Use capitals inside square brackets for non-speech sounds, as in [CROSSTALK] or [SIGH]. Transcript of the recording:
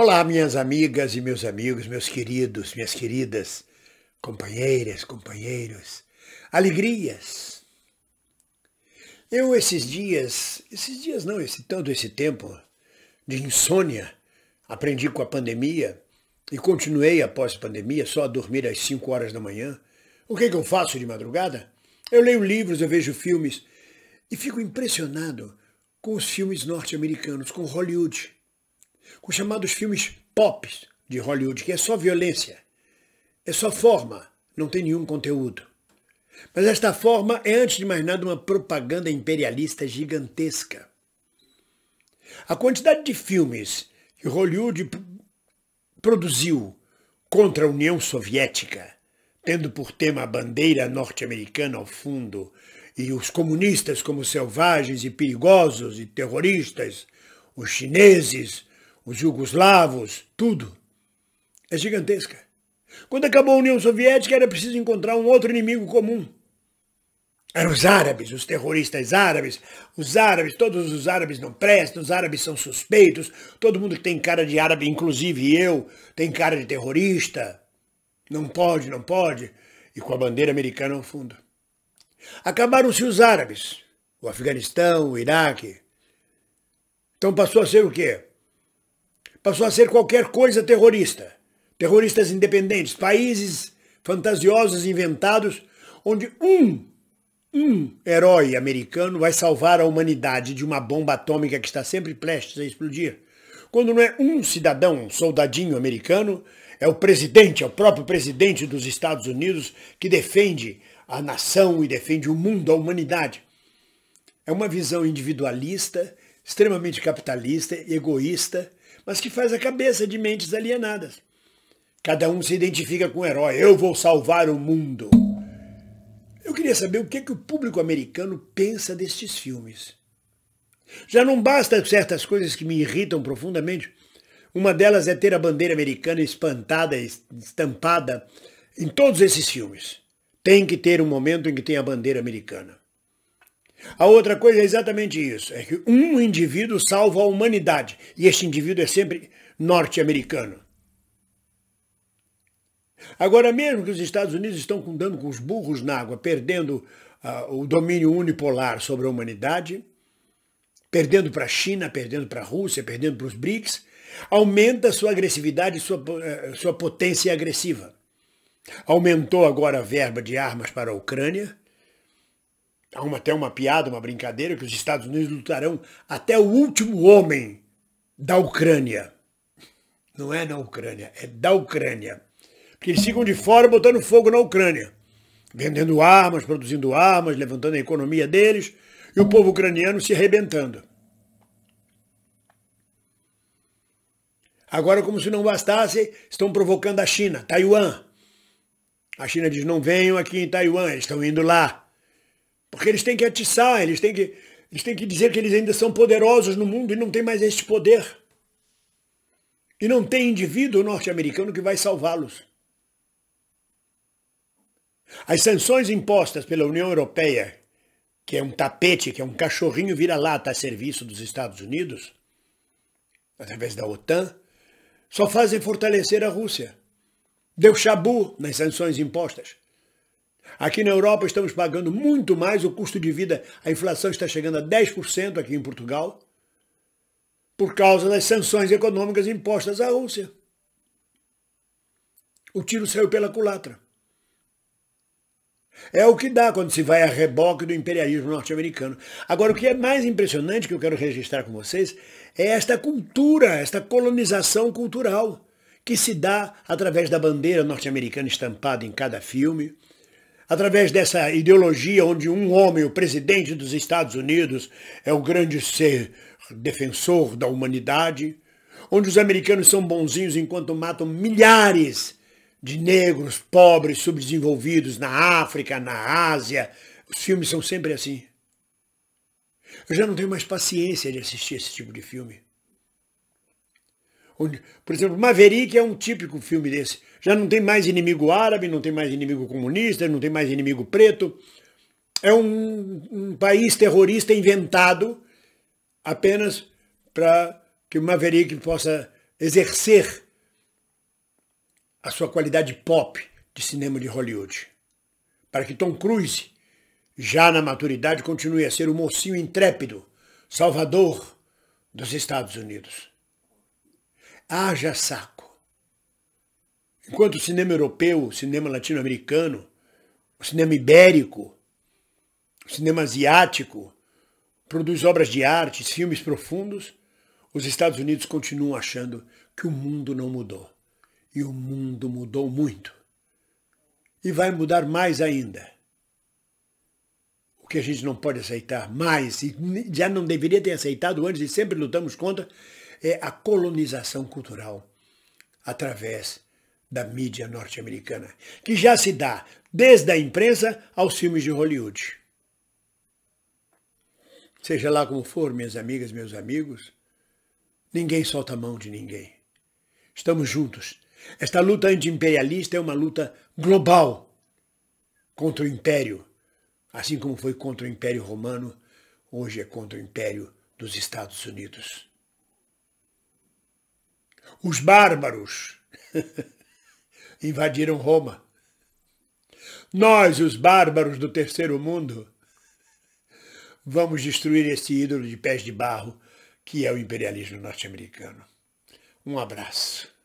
Olá, minhas amigas e meus amigos, meus queridos, minhas queridas, companheiras, companheiros, alegrias. Eu esses dias, esses dias não, esse todo esse tempo de insônia, aprendi com a pandemia e continuei após a pandemia só a dormir às 5 horas da manhã. O que, é que eu faço de madrugada? Eu leio livros, eu vejo filmes e fico impressionado com os filmes norte-americanos, com Hollywood com os chamados filmes pop de Hollywood, que é só violência, é só forma, não tem nenhum conteúdo. Mas esta forma é, antes de mais nada, uma propaganda imperialista gigantesca. A quantidade de filmes que Hollywood produziu contra a União Soviética, tendo por tema a bandeira norte-americana ao fundo e os comunistas como selvagens e perigosos e terroristas, os chineses, os jugoslavos, tudo. É gigantesca. Quando acabou a União Soviética, era preciso encontrar um outro inimigo comum. Eram os árabes, os terroristas árabes. Os árabes, todos os árabes não prestam, os árabes são suspeitos. Todo mundo que tem cara de árabe, inclusive eu, tem cara de terrorista. Não pode, não pode. E com a bandeira americana ao fundo. Acabaram-se os árabes. O Afeganistão, o Iraque. Então passou a ser o quê? passou a ser qualquer coisa terrorista. Terroristas independentes, países fantasiosos inventados, onde um, um herói americano vai salvar a humanidade de uma bomba atômica que está sempre prestes a explodir. Quando não é um cidadão, um soldadinho americano, é o presidente, é o próprio presidente dos Estados Unidos que defende a nação e defende o mundo, a humanidade. É uma visão individualista, extremamente capitalista, egoísta, mas que faz a cabeça de mentes alienadas. Cada um se identifica com o herói. Eu vou salvar o mundo. Eu queria saber o que, é que o público americano pensa destes filmes. Já não basta certas coisas que me irritam profundamente. Uma delas é ter a bandeira americana espantada, estampada em todos esses filmes. Tem que ter um momento em que tem a bandeira americana. A outra coisa é exatamente isso: é que um indivíduo salva a humanidade, e este indivíduo é sempre norte-americano. Agora, mesmo que os Estados Unidos estão andando com os burros na água, perdendo uh, o domínio unipolar sobre a humanidade, perdendo para a China, perdendo para a Rússia, perdendo para os BRICS, aumenta sua agressividade, sua, uh, sua potência agressiva. Aumentou agora a verba de armas para a Ucrânia, uma até uma piada, uma brincadeira, que os Estados Unidos lutarão até o último homem da Ucrânia. Não é na Ucrânia, é da Ucrânia. Porque eles ficam de fora botando fogo na Ucrânia, vendendo armas, produzindo armas, levantando a economia deles e o povo ucraniano se arrebentando. Agora, como se não bastasse, estão provocando a China, Taiwan. A China diz: não venham aqui em Taiwan, eles estão indo lá. Porque eles têm que atiçar, eles têm que, eles têm que dizer que eles ainda são poderosos no mundo e não têm mais este poder. E não tem indivíduo norte-americano que vai salvá-los. As sanções impostas pela União Europeia, que é um tapete, que é um cachorrinho vira-lata a serviço dos Estados Unidos, através da OTAN, só fazem fortalecer a Rússia. Deu chabu nas sanções impostas. Aqui na Europa estamos pagando muito mais o custo de vida. A inflação está chegando a 10% aqui em Portugal por causa das sanções econômicas impostas à Rússia. O tiro saiu pela culatra. É o que dá quando se vai a reboque do imperialismo norte-americano. Agora, o que é mais impressionante que eu quero registrar com vocês é esta cultura, esta colonização cultural que se dá através da bandeira norte-americana estampada em cada filme, através dessa ideologia onde um homem, o presidente dos Estados Unidos, é o grande ser defensor da humanidade, onde os americanos são bonzinhos enquanto matam milhares de negros pobres, subdesenvolvidos na África, na Ásia. Os filmes são sempre assim. Eu já não tenho mais paciência de assistir esse tipo de filme por exemplo, Maverick é um típico filme desse. Já não tem mais inimigo árabe, não tem mais inimigo comunista, não tem mais inimigo preto. É um, um país terrorista inventado apenas para que o Maverick possa exercer a sua qualidade pop de cinema de Hollywood. Para que Tom Cruise, já na maturidade, continue a ser o mocinho intrépido, salvador dos Estados Unidos haja saco. Enquanto o cinema europeu, o cinema latino-americano, o cinema ibérico, o cinema asiático produz obras de arte, filmes profundos, os Estados Unidos continuam achando que o mundo não mudou. E o mundo mudou muito. E vai mudar mais ainda. O que a gente não pode aceitar mais, e já não deveria ter aceitado antes, e sempre lutamos contra, é a colonização cultural através da mídia norte-americana, que já se dá desde a imprensa aos filmes de Hollywood. Seja lá como for, minhas amigas, meus amigos, ninguém solta a mão de ninguém. Estamos juntos. Esta luta anti-imperialista é uma luta global contra o império, assim como foi contra o Império Romano, hoje é contra o Império dos Estados Unidos. Os bárbaros [LAUGHS] invadiram Roma. Nós, os bárbaros do terceiro mundo, vamos destruir esse ídolo de pés de barro que é o imperialismo norte-americano. Um abraço.